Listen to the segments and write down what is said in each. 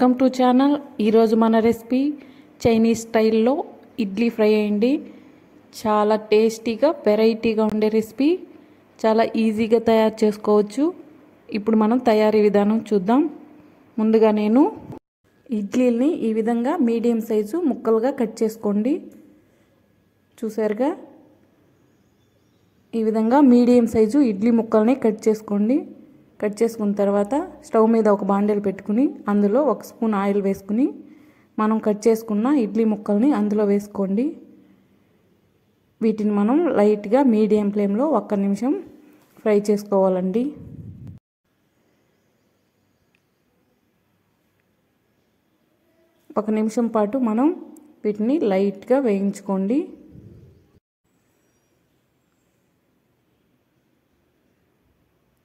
welcome to channel ఈరోజు మన recipe Chinese స్టైల్లో ఇడ్లీ ఫ్రై అయ్యండి చాలా టేస్టీగా వెరైటీగా ఉండే రెసిపీ చాలా ఈజీగా తయారు చేసుకోవచ్చు ఇప్పుడు మనం తయారీ విధానం చూద్దాం ముందుగా నేను ఇడ్లీల్ని ఈ విధంగా మీడియం సైజు ముక్కలుగా కట్ చేసుకోండి చూసారుగా ఈ విధంగా మీడియం సైజు ఇడ్లీ ముక్కల్ని కట్ చేసుకోండి కట్ చేసుకున్న తర్వాత స్టవ్ మీద ఒక బాండెలు పెట్టుకుని అందులో ఒక స్పూన్ ఆయిల్ వేసుకుని మనం కట్ చేసుకున్న ఇడ్లీ ముక్కల్ని అందులో వేసుకోండి వీటిని మనం లైట్గా మీడియం ఫ్లేమ్లో ఒక్క నిమిషం ఫ్రై చేసుకోవాలండి ఒక నిమిషం పాటు మనం వీటిని లైట్గా వేయించుకోండి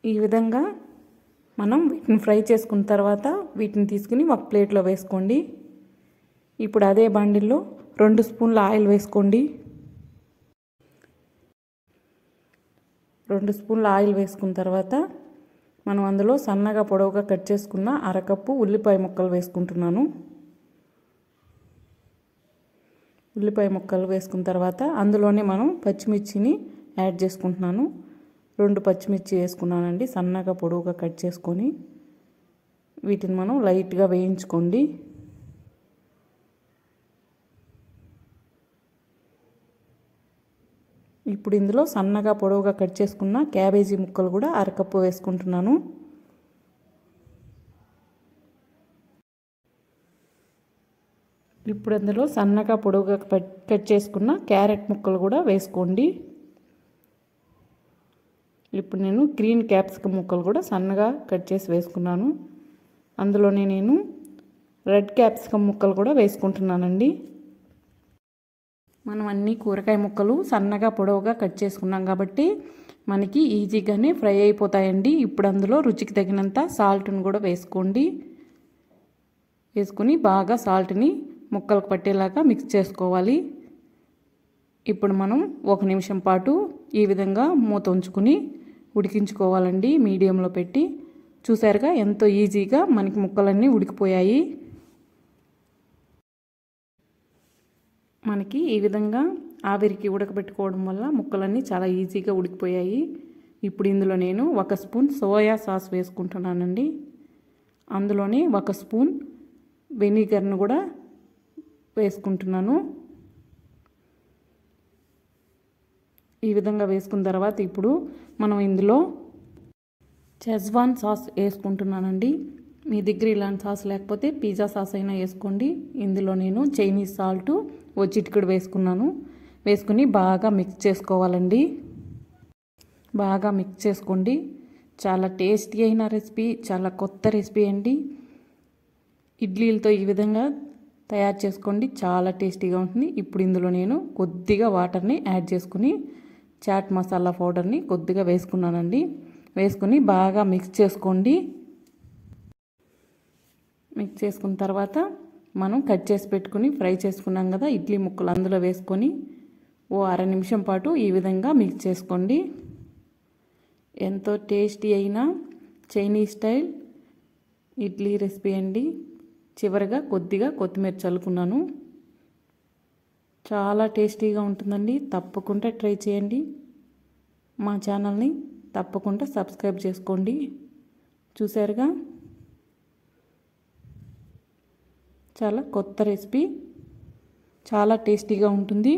ఈ విధంగా మనం వీటిని ఫ్రై చేసుకున్న తర్వాత వీటిని తీసుకుని ఒక ప్లేట్లో వేసుకోండి ఇప్పుడు అదే బండిల్లో రెండు స్పూన్ల ఆయిల్ వేసుకోండి రెండు స్పూన్ల ఆయిల్ వేసుకున్న తర్వాత మనం అందులో సన్నగా పొడవుగా కట్ చేసుకున్న అరకప్పు ఉల్లిపాయ ముక్కలు వేసుకుంటున్నాను ఉల్లిపాయ ముక్కలు వేసుకున్న తర్వాత అందులోనే మనం పచ్చిమిర్చిని యాడ్ చేసుకుంటున్నాను రెండు పచ్చిమిర్చి వేసుకున్నానండి సన్నగా పొడవుగా కట్ చేసుకొని వీటిని మనం లైట్గా వేయించుకోండి ఇప్పుడు ఇందులో సన్నగా పొడవుగా కట్ చేసుకున్న క్యాబేజీ ముక్కలు కూడా అరకప్పు వేసుకుంటున్నాను ఇప్పుడు అందులో సన్నగా పొడవుగా కట్ చేసుకున్న క్యారెట్ ముక్కలు కూడా వేసుకోండి ఇప్పుడు నేను గ్రీన్ క్యాప్సికమ్ ముక్కలు కూడా సన్నగా కట్ చేసి వేసుకున్నాను అందులోనే నేను రెడ్ క్యాప్సికమ్ ముక్కలు కూడా వేసుకుంటున్నానండి మనం అన్ని కూరగాయ ముక్కలు సన్నగా పొడవుగా కట్ చేసుకున్నాం కాబట్టి మనకి ఈజీగానే ఫ్రై అయిపోతాయండి ఇప్పుడు అందులో రుచికి తగినంత సాల్ట్ను కూడా వేసుకోండి వేసుకుని బాగా సాల్ట్ని ముక్కలకు పట్టేలాగా మిక్స్ చేసుకోవాలి ఇప్పుడు మనం ఒక నిమిషం పాటు ఈ విధంగా మూత ఉంచుకుని ఉడికించుకోవాలండి మీడియంలో పెట్టి చూసారుగా ఎంతో ఈజీగా మనకి ముక్కలన్నీ ఉడికిపోయాయి మనకి ఈ విధంగా ఆవిరికి ఉడకబెట్టుకోవడం వల్ల ముక్కలన్నీ చాలా ఈజీగా ఉడికిపోయాయి ఇప్పుడు ఇందులో నేను ఒక స్పూన్ సోయా సాస్ వేసుకుంటున్నానండి అందులోనే ఒక స్పూన్ వెనిగర్ను కూడా వేసుకుంటున్నాను ఈ విధంగా వేసుకున్న తర్వాత ఇప్పుడు మనం ఇందులో చెజ్వాన్ సాస్ వేసుకుంటున్నానండి మీ దగ్గర ఇలాంటి సాస్ లేకపోతే పిజ్జా సాస్ అయినా వేసుకోండి ఇందులో నేను చైనీస్ సాల్ట్ వచ్చిటికడు వేసుకున్నాను వేసుకుని బాగా మిక్స్ చేసుకోవాలండి బాగా మిక్స్ చేసుకోండి చాలా టేస్టీ అయిన రెసిపీ చాలా కొత్త రెసిపీ అండి ఇడ్లీలతో ఈ విధంగా తయారు చేసుకోండి చాలా టేస్టీగా ఉంటుంది ఇప్పుడు ఇందులో నేను కొద్దిగా వాటర్ని యాడ్ చేసుకుని చాట్ మసాలా పౌడర్ని కొద్దిగా వేసుకున్నానండి వేసుకుని బాగా మిక్స్ చేసుకోండి మిక్స్ చేసుకున్న తర్వాత మనం కట్ చేసి పెట్టుకుని ఫ్రై చేసుకున్నాం కదా ఇడ్లీ ముక్కలు అందులో వేసుకొని ఓ అర నిమిషం పాటు ఈ విధంగా మిక్స్ చేసుకోండి ఎంతో టేస్టీ అయిన చైనీస్ స్టైల్ ఇడ్లీ రెసిపీ అండి చివరిగా కొద్దిగా కొత్తిమీర చల్లుకున్నాను చాలా టేస్టీగా ఉంటుందండి తప్పకుండా ట్రై చేయండి మా ఛానల్ని తప్పకుండా సబ్స్క్రైబ్ చేసుకోండి చూసారుగా చాలా కొత్త రెసిపీ చాలా టేస్టీగా ఉంటుంది